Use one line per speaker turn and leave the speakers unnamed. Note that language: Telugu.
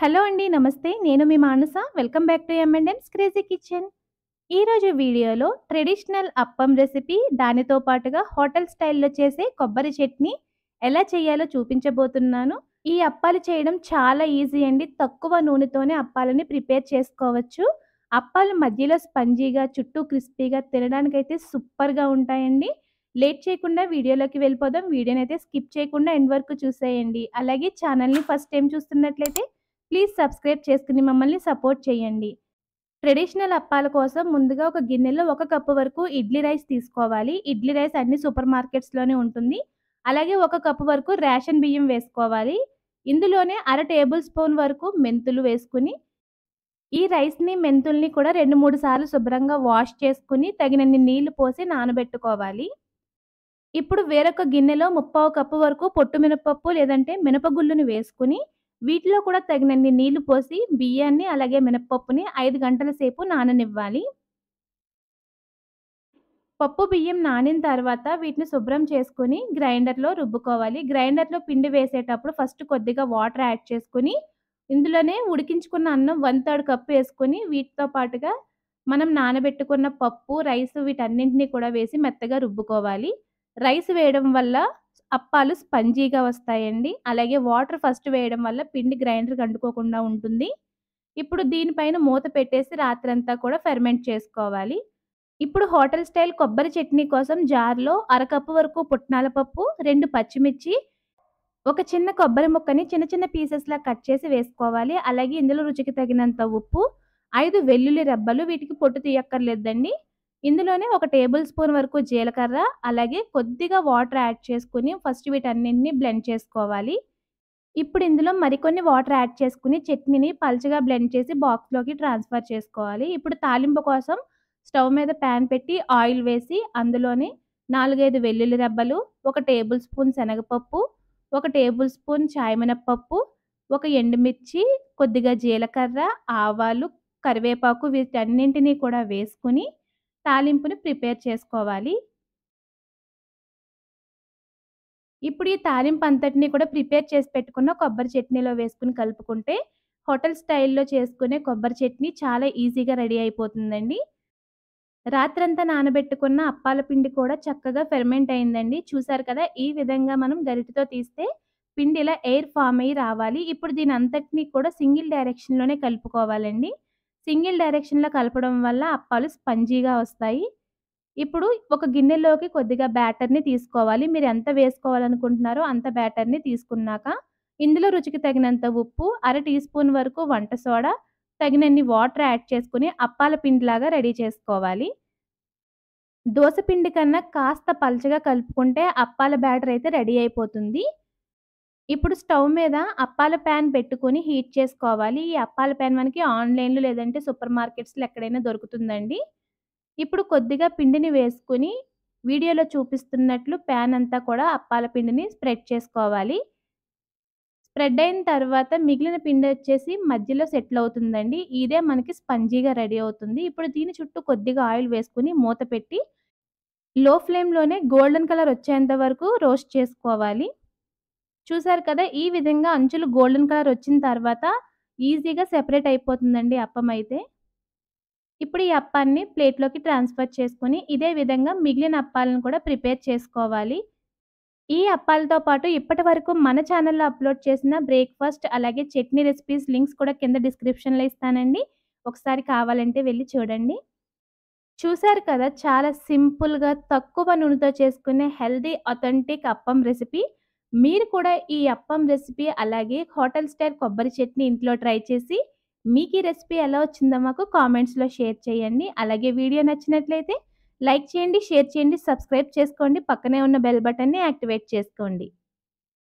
హలో అండి నమస్తే నేను మీ మానస వెల్కమ్ బ్యాక్ టు ఎంఎండ్ఎమ్స్ క్రేజీ కిచెన్ ఈరోజు వీడియోలో ట్రెడిషనల్ అప్పం రెసిపీ దానితో పాటుగా హోటల్ స్టైల్లో చేసే కొబ్బరి చట్నీ ఎలా చేయాలో చూపించబోతున్నాను ఈ అప్పాలు చేయడం చాలా ఈజీ అండి తక్కువ నూనెతోనే అప్పాలని ప్రిపేర్ చేసుకోవచ్చు అప్పాలు మధ్యలో స్పంజీగా చుట్టూ క్రిస్పీగా తినడానికైతే సూపర్గా ఉంటాయండి లేట్ చేయకుండా వీడియోలోకి వెళ్ళిపోదాం వీడియోనైతే స్కిప్ చేయకుండా ఎండ్ వరకు చూసేయండి అలాగే ఛానల్ని ఫస్ట్ టైం చూస్తున్నట్లయితే ప్లీజ్ సబ్స్క్రైబ్ చేసుకుని మమ్మల్ని సపోర్ట్ చేయండి ట్రెడిషనల్ అప్పాల కోసం ముందుగా ఒక గిన్నెలో ఒక కప్పు వరకు ఇడ్లీ రైస్ తీసుకోవాలి ఇడ్లీ రైస్ అన్ని సూపర్ మార్కెట్స్లోనే ఉంటుంది అలాగే ఒక కప్పు వరకు రేషన్ బియ్యం వేసుకోవాలి ఇందులోనే అర టేబుల్ స్పూన్ వరకు మెంతులు వేసుకుని ఈ రైస్ని మెంతుల్ని కూడా రెండు మూడు సార్లు శుభ్రంగా వాష్ చేసుకుని తగినన్ని నీళ్లు పోసి నానబెట్టుకోవాలి ఇప్పుడు వేరొక గిన్నెలో ముప్పావు కప్పు వరకు పొట్టు మినపప్పు లేదంటే మినపగుళ్ళుని వేసుకుని వీటిలో కూడా తగినన్ని నీళ్లు పోసి బియ్యాన్ని అలాగే మినప్పప్పుని ఐదు గంటల సేపు నాననివ్వాలి పప్పు బియ్యం నానిన తర్వాత వీటిని శుభ్రం చేసుకుని గ్రైండర్లో రుబ్బుకోవాలి గ్రైండర్లో పిండి వేసేటప్పుడు ఫస్ట్ కొద్దిగా వాటర్ యాడ్ చేసుకుని ఇందులోనే ఉడికించుకున్న అన్నం వన్ థర్డ్ కప్పు వేసుకుని వీటితో పాటుగా మనం నానబెట్టుకున్న పప్పు రైస్ వీటన్నింటినీ కూడా వేసి మెత్తగా రుబ్బుకోవాలి రైస్ వేయడం వల్ల అప్పాలు స్పంజీగా వస్తాయండి అలాగే వాటర్ ఫస్ట్ వేయడం వల్ల పిండి గ్రైండర్కి అంటుకోకుండా ఉంటుంది ఇప్పుడు దీనిపైన మూత పెట్టేసి రాత్రంతా కూడా ఫెర్మెంట్ చేసుకోవాలి ఇప్పుడు హోటల్ స్టైల్ కొబ్బరి చట్నీ కోసం జార్లో అరకప్పు వరకు పుట్నాల పప్పు రెండు పచ్చిమిర్చి ఒక చిన్న కొబ్బరి ముక్కని చిన్న చిన్న పీసెస్లా కట్ చేసి వేసుకోవాలి అలాగే ఇందులో రుచికి తగినంత ఉప్పు ఐదు వెల్లుల్లి రెబ్బలు వీటికి పొట్టు తీయక్కర్లేదండి ఇందులోనే ఒక టేబుల్ స్పూన్ వరకు జీలకర్ర అలాగే కొద్దిగా వాటర్ యాడ్ చేసుకుని ఫస్ట్ వీటన్నింటినీ బ్లెండ్ చేసుకోవాలి ఇప్పుడు ఇందులో మరికొన్ని వాటర్ యాడ్ చేసుకుని చట్నీని పలుచగా బ్లెండ్ చేసి బాక్స్లోకి ట్రాన్స్ఫర్ చేసుకోవాలి ఇప్పుడు తాలింపు కోసం స్టవ్ మీద ప్యాన్ పెట్టి ఆయిల్ వేసి అందులోనే నాలుగైదు వెల్లుల్లి రెబ్బలు ఒక టేబుల్ స్పూన్ శనగపప్పు ఒక టేబుల్ స్పూన్ చాయమినప్పప్పు ఒక ఎండుమిర్చి కొద్దిగా జీలకర్ర ఆవాలు కరివేపాకు వీటన్నింటినీ కూడా వేసుకుని తాలింపుని ప్రిపేర్ చేసుకోవాలి ఇప్పుడు ఈ తాలింపు అంతటినీ కూడా ప్రిపేర్ చేసి పెట్టుకున్న కొబ్బరి చట్నీలో వేసుకుని కలుపుకుంటే హోటల్ స్టైల్లో చేసుకునే కొబ్బరి చట్నీ చాలా ఈజీగా రెడీ అయిపోతుందండి రాత్రంతా నానబెట్టుకున్న అప్పాల పిండి కూడా చక్కగా ఫెర్మెంట్ అయిందండి చూసారు కదా ఈ విధంగా మనం గరిటితో తీస్తే పిండి ఇలా ఎయిర్ ఫామ్ అయ్యి రావాలి ఇప్పుడు దీని అంతటినీ కూడా సింగిల్ డైరెక్షన్లోనే కలుపుకోవాలండి సింగిల్ డైరెక్షన్లో కలపడం వల్ల అప్పాలు స్పంజీగా వస్తాయి ఇప్పుడు ఒక గిన్నెలోకి కొద్దిగా బ్యాటర్ని తీసుకోవాలి మీరు ఎంత వేసుకోవాలనుకుంటున్నారో అంత బ్యాటర్ని తీసుకున్నాక ఇందులో రుచికి తగినంత ఉప్పు అర టీ స్పూన్ వరకు వంట సోడా తగినన్ని వాటర్ యాడ్ చేసుకుని అప్పాల పిండిలాగా రెడీ చేసుకోవాలి దోశ పిండి కన్నా కాస్త పలచగా కలుపుకుంటే అప్పాల బ్యాటర్ అయితే రెడీ అయిపోతుంది ఇప్పుడు స్టవ్ మీద అప్పాల ప్యాన్ పెట్టుకొని హీట్ చేసుకోవాలి ఈ అప్పాల ప్యాన్ మనకి ఆన్లైన్లో లేదంటే సూపర్ మార్కెట్స్లో ఎక్కడైనా దొరుకుతుందండి ఇప్పుడు కొద్దిగా పిండిని వేసుకుని వీడియోలో చూపిస్తున్నట్లు ప్యాన్ అంతా కూడా అప్పాల పిండిని స్ప్రెడ్ చేసుకోవాలి స్ప్రెడ్ అయిన తర్వాత మిగిలిన పిండి వచ్చేసి మధ్యలో సెటిల్ అవుతుందండి ఇదే మనకి స్పంజీగా రెడీ అవుతుంది ఇప్పుడు దీని చుట్టూ కొద్దిగా ఆయిల్ వేసుకుని మూత పెట్టి లో ఫ్లేమ్లోనే గోల్డెన్ కలర్ వచ్చేంత వరకు రోస్ట్ చేసుకోవాలి చూసారు కదా ఈ విధంగా అంచులు గోల్డెన్ కలర్ వచ్చిన తర్వాత ఈజీగా సెపరేట్ అయిపోతుందండి అప్పం అయితే ఇప్పుడు ఈ అప్పాన్ని ప్లేట్లోకి ట్రాన్స్ఫర్ చేసుకుని ఇదే విధంగా మిగిలిన అప్పాలను కూడా ప్రిపేర్ చేసుకోవాలి ఈ అప్పాలతో పాటు ఇప్పటి వరకు మన ఛానల్లో అప్లోడ్ చేసిన బ్రేక్ఫాస్ట్ అలాగే చట్నీ రెసిపీస్ లింక్స్ కూడా కింద డిస్క్రిప్షన్లో ఇస్తానండి ఒకసారి కావాలంటే వెళ్ళి చూడండి చూశారు కదా చాలా సింపుల్గా తక్కువ నూనెతో చేసుకునే హెల్దీ అథెంటిక్ అప్పం రెసిపీ మీరు కూడా ఈ అప్పం రెసిపీ అలాగే హోటల్ స్టైల్ కొబ్బరి చట్నీ ఇంట్లో ట్రై చేసి మీకు ఈ రెసిపీ ఎలా వచ్చిందో మాకు కామెంట్స్లో షేర్ చేయండి అలాగే వీడియో నచ్చినట్లయితే లైక్ చేయండి షేర్ చేయండి సబ్స్క్రైబ్ చేసుకోండి పక్కనే ఉన్న బెల్ బటన్ని యాక్టివేట్ చేసుకోండి